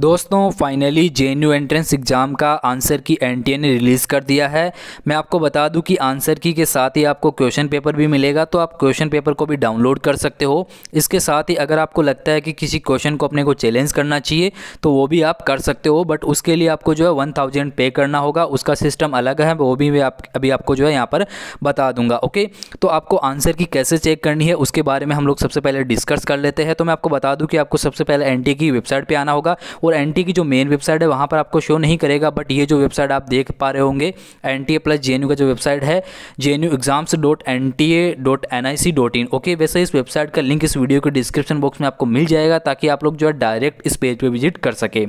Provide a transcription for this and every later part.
दोस्तों finally JEE entrance exam का answer key N ने रिलीज़ कर दिया है मैं आपको बता दूं कि आंसर की के साथ ही आपको क्वेश्चन पेपर भी मिलेगा तो आप क्वेश्चन पेपर को भी डाउनलोड कर सकते हो इसके साथ ही अगर आपको लगता है कि किसी क्वेश्चन को अपने को चैलेंज करना चाहिए तो वो भी आप कर सकते हो बट उसके लिए आपको जो है वन थाउजेंड पे करना होगा उसका सिस्टम अलग है वो भी मैं आप अभी आपको जो है यहाँ पर बता दूंगा ओके तो आपको आंसर की कैसे चेक करनी है उसके बारे में हम लोग सबसे पहले डिस्कस कर लेते हैं तो मैं आपको बता दूँ कि आपको सबसे पहले एन की वेबसाइट पर आना होगा और एन की जो मेन वेबसाइट है वहाँ पर आपको शो नहीं करेगा बट ये जो वेबसाइट आप देख पा रहे होंगे एन प्लस जे का जो वेबसाइट है JEE exams dot N T A dot N I C dot in okay वैसे इस वेबसाइट का लिंक इस वीडियो के डिस्क्रिप्शन बॉक्स में आपको मिल जाएगा ताकि आप लोग जो है डायरेक्ट इस पेज पर विजिट कर सके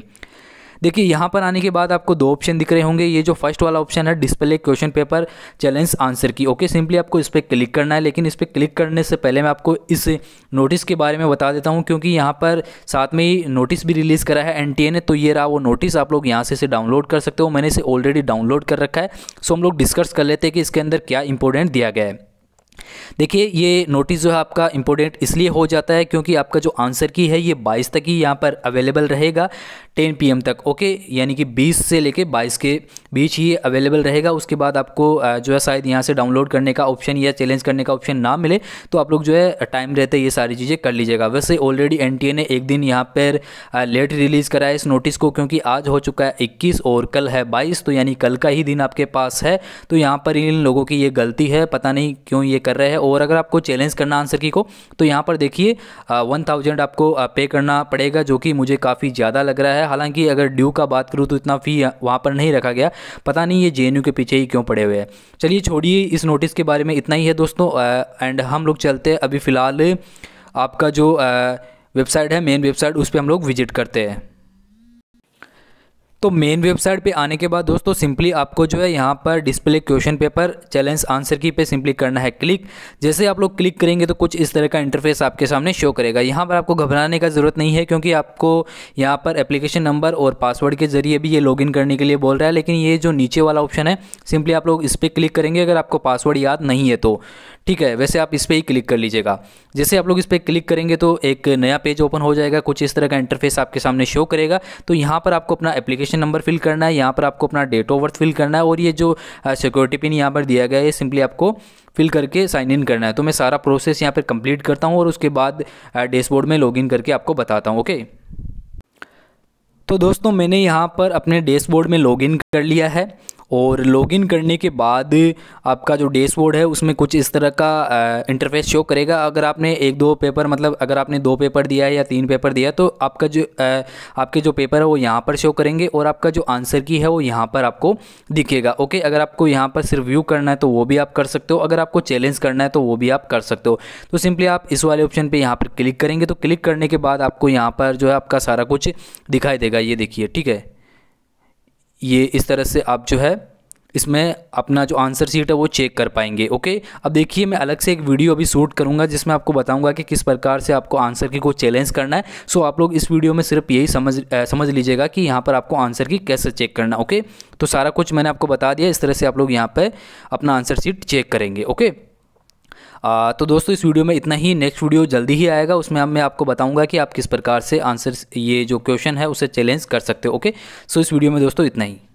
देखिए यहाँ पर आने के बाद आपको दो ऑप्शन दिख रहे होंगे ये जो फर्स्ट वाला ऑप्शन है display question paper challenge answer key okay simply आपको इस पर क्लिक करना है लेकिन इस पर क्लिक करने से पहले मैं आपको इस नोटिस के बारे में बता देता हूँ क्योंकि यहाँ पर साथ में ही नोटिस भी रिलीज़ करा है एन ने तो ये रहा वो नोटिस आप लोग यहाँ से इसे डाउनलोड कर सकते हो मैंने इसे ऑलरेडी डाउनलोड कर रखा है सो हम लोग डिस्कस कर लेते हैं कि इसके अंदर क्या इंपॉर्टेंट दिया गया है देखिए ये नोटिस जो है आपका इंपॉर्टेंट इसलिए हो जाता है क्योंकि आपका जो आंसर की है ये 22 तक ही यहाँ पर अवेलेबल रहेगा 10 पीएम तक ओके यानी कि 20 से लेके 22 के बीच ही अवेलेबल रहेगा उसके बाद आपको जो है शायद यहाँ से डाउनलोड करने का ऑप्शन या चैलेंज करने का ऑप्शन ना मिले तो आप लोग जो है टाइम रहते ये सारी चीज़ें कर लीजिएगा वैसे ऑलरेडी एन ने एक दिन यहाँ पर लेट रिलीज़ करा है इस नोटिस को क्योंकि आज हो चुका है इक्कीस और कल है बाईस तो यानी कल का ही दिन आपके पास है तो यहाँ पर इन लोगों की ये गलती है पता नहीं क्यों ये कर रहे हैं और अगर आपको चैलेंज करना आंसर की को तो यहाँ पर देखिए वन थाउजेंड आपको पे करना पड़ेगा जो कि मुझे काफ़ी ज़्यादा लग रहा है हालांकि अगर ड्यू का बात करूँ तो इतना फ़ी वहाँ पर नहीं रखा गया पता नहीं ये जे के पीछे ही क्यों पड़े हुए हैं चलिए छोड़िए इस नोटिस के बारे में इतना ही है दोस्तों एंड हम लोग चलते हैं अभी फ़िलहाल आपका जो वेबसाइट है मेन वेबसाइट उस पर हम लोग विजिट करते हैं तो मेन वेबसाइट पे आने के बाद दोस्तों सिंपली आपको जो है यहाँ पर display question paper challenge answer key पे सिंपली करना है क्लिक जैसे आप लोग क्लिक करेंगे तो कुछ इस तरह का इंटरफेस आपके सामने शो करेगा यहाँ पर आपको घबराने का ज़रूरत नहीं है क्योंकि आपको यहाँ पर एप्लीकेशन नंबर और पासवर्ड के जरिए भी ये लॉग करने के लिए बोल रहा है लेकिन ये जो नीचे वाला ऑप्शन है सिंपली आप लोग इस पर क्लिक करेंगे अगर आपको पासवर्ड याद नहीं है तो ठीक है वैसे आप इस पर ही क्लिक कर लीजिएगा जैसे आप लोग इस पर क्लिक करेंगे तो एक नया पेज ओपन हो जाएगा कुछ इस तरह का इंटरफेस आपके सामने शो करेगा तो यहाँ पर आपको अपना एप्लीकेशन रजिस्ट्रेशन नंबर फिल करना है यहाँ पर आपको अपना डेट ऑफ बर्थ फिल करना है और ये जो सिक्योरिटी पिन यहाँ पर दिया गया है सिंपली आपको फिल करके साइन इन करना है तो मैं सारा प्रोसेस यहाँ पर कंप्लीट करता हूँ और उसके बाद डैशबोर्ड में लॉगिन करके आपको बताता हूँ ओके तो दोस्तों मैंने यहाँ पर अपने डैशबोर्ड में लॉगिन कर लिया है और लॉगिन करने के बाद आपका जो डैशबोर्ड है उसमें कुछ इस तरह का इंटरफेस शो करेगा अगर आपने एक दो पेपर मतलब अगर आपने दो पेपर दिया है या तीन पेपर दिया तो आपका जो आपके जो पेपर है वो यहाँ पर शो करेंगे और आपका जो आंसर की है वो यहाँ पर आपको दिखेगा ओके अगर आपको यहाँ पर सिर्फ व्यू करना है तो वो भी आप कर सकते हो अगर आपको चैलेंज करना है तो वो भी आप कर सकते हो तो सिंपली आप इस वाले ऑप्शन पर यहाँ पर क्लिक करेंगे तो क्लिक करने के बाद आपको यहाँ पर जो है आपका सारा कुछ दिखाई देगा ये देखिए ठीक है ये इस तरह से आप जो है इसमें अपना जो आंसर शीट है वो चेक कर पाएंगे ओके अब देखिए मैं अलग से एक वीडियो अभी शूट करूंगा जिसमें आपको बताऊंगा कि किस प्रकार से आपको आंसर की को चैलेंज करना है सो आप लोग इस वीडियो में सिर्फ यही समझ आ, समझ लीजिएगा कि यहाँ पर आपको आंसर की कैसे चेक करना ओके तो सारा कुछ मैंने आपको बता दिया इस तरह से आप लोग यहाँ पर अपना आंसर सीट चेक करेंगे ओके आ, तो दोस्तों इस वीडियो में इतना ही नेक्स्ट वीडियो जल्दी ही आएगा उसमें मैं आपको बताऊँगा कि आप किस प्रकार से आंसर ये जो क्वेश्चन है उसे चैलेंज कर सकते हो ओके सो इस वीडियो में दोस्तों इतना ही